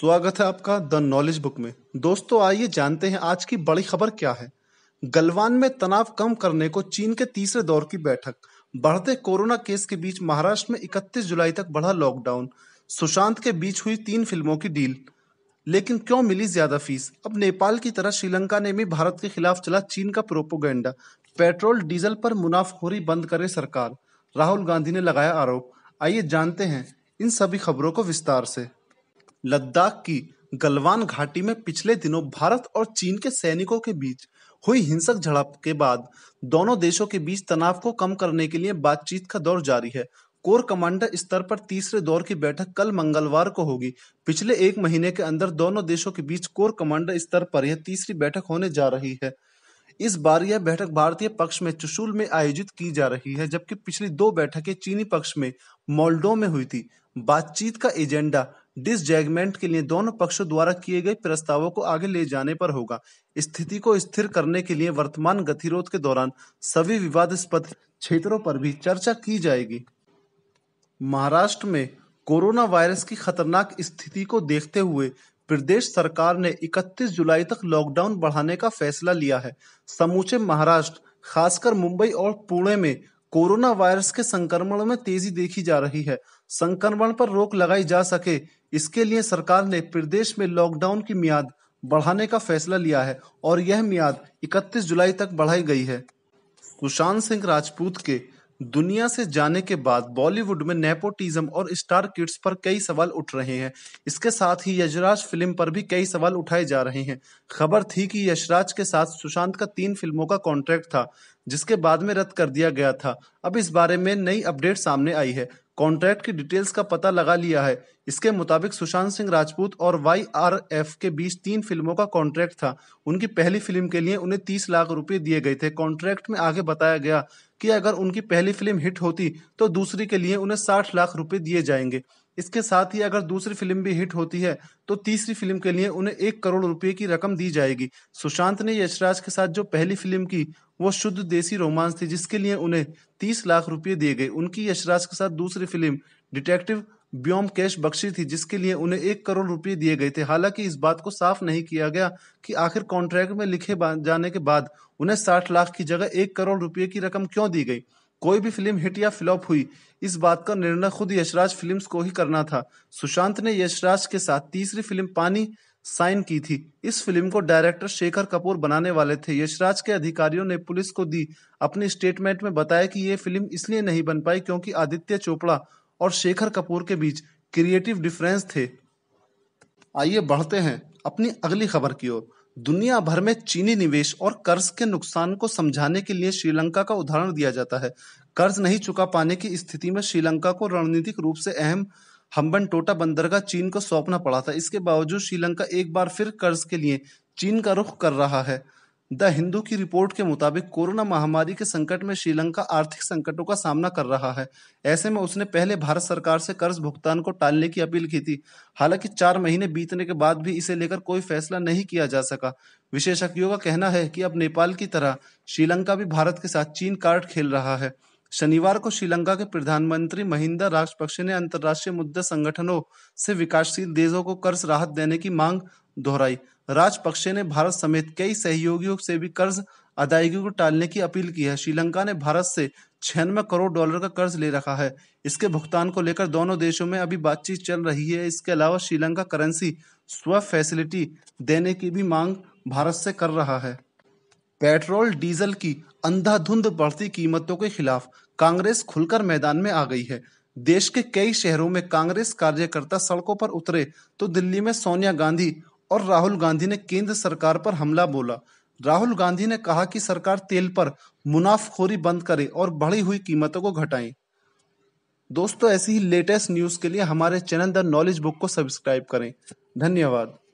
स्वागत है आपका द नॉलेज बुक में दोस्तों आइए जानते हैं आज की बड़ी खबर क्या है गलवान में तनाव कम करने को चीन के तीसरे दौर की बैठक बढ़ते कोरोना केस के बीच महाराष्ट्र में 31 जुलाई तक बढ़ा लॉकडाउन सुशांत के बीच हुई तीन फिल्मों की डील लेकिन क्यों मिली ज्यादा फीस अब नेपाल की तरह श्रीलंका ने भी भारत के खिलाफ चला चीन का प्रोपोगेंडा पेट्रोल डीजल पर मुनाफखोरी बंद करे सरकार राहुल गांधी ने लगाया आरोप आइए जानते हैं इन सभी खबरों को विस्तार से लद्दाख की गलवान घाटी में पिछले दिनों भारत और चीन के सैनिकों के बीच हुई हिंसक झड़प के बाद दोनों देशों के बीच तनाव को कम करने के लिए बातचीत का दौर जारी है कोर कमांडर स्तर पर तीसरे दौर की बैठक कल मंगलवार को होगी पिछले एक महीने के अंदर दोनों देशों के बीच कोर कमांडर स्तर पर यह तीसरी बैठक होने जा रही है इस बार यह बैठक भारतीय पक्ष में चुशुल में आयोजित की जा रही है जबकि पिछली दो बैठकें चीनी पक्ष में मोल्डो में हुई थी बातचीत का एजेंडा डिसजैगमेंट के लिए दोनों पक्षों द्वारा किए गए प्रस्तावों को आगे ले जाने पर होगा स्थिति को स्थिर करने के लिए वर्तमान गतिरोध के दौरान सभी विवाद क्षेत्रों पर भी चर्चा की जाएगी महाराष्ट्र में कोरोना वायरस की खतरनाक स्थिति को देखते हुए प्रदेश सरकार ने 31 जुलाई तक लॉकडाउन बढ़ाने का फैसला लिया है समूचे महाराष्ट्र खासकर मुंबई और पुणे में कोरोना वायरस के संक्रमण में तेजी देखी जा रही है संक्रमण पर रोक लगाई जा सके इसके लिए सरकार ने प्रदेश में लॉकडाउन की मियाद बढ़ाने का फैसला लिया है और यह मियाद 31 जुलाई तक बढ़ाई गई है सुशांत सिंह राजपूत के दुनिया से जाने के बाद बॉलीवुड में नेपोटिज्म और स्टार किड्स पर कई सवाल उठ रहे हैं इसके साथ ही यशराज फिल्म पर भी कई सवाल उठाए जा रहे हैं खबर थी कि यशराज के साथ सुशांत का तीन फिल्मों का कॉन्ट्रैक्ट था जिसके बाद में रद्द कर दिया गया था अब इस बारे में नई अपडेट सामने आई है कॉन्ट्रैक्ट की डिटेल्स का पता लगा लिया है इसके मुताबिक सुशांत सिंह राजपूत और वाई आर एफ के बीच तीन फिल्मों का कॉन्ट्रैक्ट था उनकी पहली फिल्म के लिए उन्हें तीस लाख रुपए दिए गए थे कॉन्ट्रैक्ट में आगे बताया गया कि अगर उनकी पहली फिल्म हिट होती तो दूसरी के लिए उन्हें साठ लाख रुपए दिए जाएंगे इसके साथ ही अगर दूसरी फिल्म भी हिट होती है तो तीसरी फिल्म के लिए उन्हें एक करोड़ रुपए की रकम दी जाएगी सुशांत ने यशराज के साथ जो पहली फिल्म की वो शुद्ध देसी रोमांस थी जिसके लिए उन्हें तीस लाख रुपए दिए गए उनकी यशराज के साथ दूसरी film detective Byomkesh Bakshi थी जिसके लिए उन्हें एक करोड़ रुपए दिए गए थे हालांकि इस बात को साफ नहीं किया गया कि आखिर कॉन्ट्रैक्ट में लिखे जाने के बाद उन्हें साठ लाख की जगह एक करोड़ रुपए की रकम क्यों दी गई कोई भी फिल्म हिट या फ्लॉप हुई इस बात का निर्णय खुद यशराज फिल्म्स को ही करना था सुशांत ने यशराज के साथ तीसरी फिल्म पानी साइन की थी इस फिल्म को डायरेक्टर शेखर कपूर बनाने वाले थे यशराज के अधिकारियों ने पुलिस को दी अपने स्टेटमेंट में बताया कि ये फिल्म इसलिए नहीं बन पाई क्योंकि आदित्य चोपड़ा और शेखर कपूर के बीच क्रिएटिव डिफरेंस थे आइए बढ़ते हैं अपनी अगली खबर की ओर दुनिया भर में चीनी निवेश और कर्ज के नुकसान को समझाने के लिए श्रीलंका का उदाहरण दिया जाता है कर्ज नहीं चुका पाने की स्थिति में श्रीलंका को रणनीतिक रूप से अहम हम्बन टोटा बंदरगाह चीन को सौंपना पड़ा था इसके बावजूद श्रीलंका एक बार फिर कर्ज के लिए चीन का रुख कर रहा है द हिंदू की रिपोर्ट के मुताबिक कोरोना महामारी के संकट में श्रीलंका आर्थिक संकटों का सामना कर रहा है ऐसे में उसने पहले भारत सरकार से कर्ज भुगतान को टालने की अपील की थी हालांकि चार महीने बीतने के बाद भी इसे लेकर कोई फैसला नहीं किया जा सका विशेषज्ञों का कहना है कि अब नेपाल की तरह श्रीलंका भी भारत के साथ चीन कार्ड खेल रहा है शनिवार को श्रीलंका के प्रधानमंत्री महिंदा राजपक्षे ने अंतर्राष्ट्रीय मुद्दा संगठनों से विकासशील देशों को कर्ज राहत देने की मांग दोहराई राजपक्षे ने भारत समेत कई सहयोगियों से भी कर्ज अदायगी को टालने की अपील की है श्रीलंका ने भारत से छियानवे करोड़ डॉलर का कर्ज ले रखा है इसके भुगतान को लेकर दोनों देशों में अभी बातचीत चल रही है इसके अलावा श्रीलंका करेंसी स्व फैसिलिटी देने की भी मांग भारत से कर रहा है पेट्रोल डीजल की अंधाधुंध बढ़ती कीमतों के खिलाफ कांग्रेस खुलकर मैदान में आ गई है देश के कई शहरों में कांग्रेस कार्यकर्ता सड़कों पर उतरे तो दिल्ली में सोनिया गांधी और राहुल गांधी ने केंद्र सरकार पर हमला बोला राहुल गांधी ने कहा कि सरकार तेल पर मुनाफखोरी बंद करे और बढ़ी हुई कीमतों को घटाएं दोस्तों ऐसी ही लेटेस्ट न्यूज के लिए हमारे चैनल द नॉलेज बुक को सब्सक्राइब करें धन्यवाद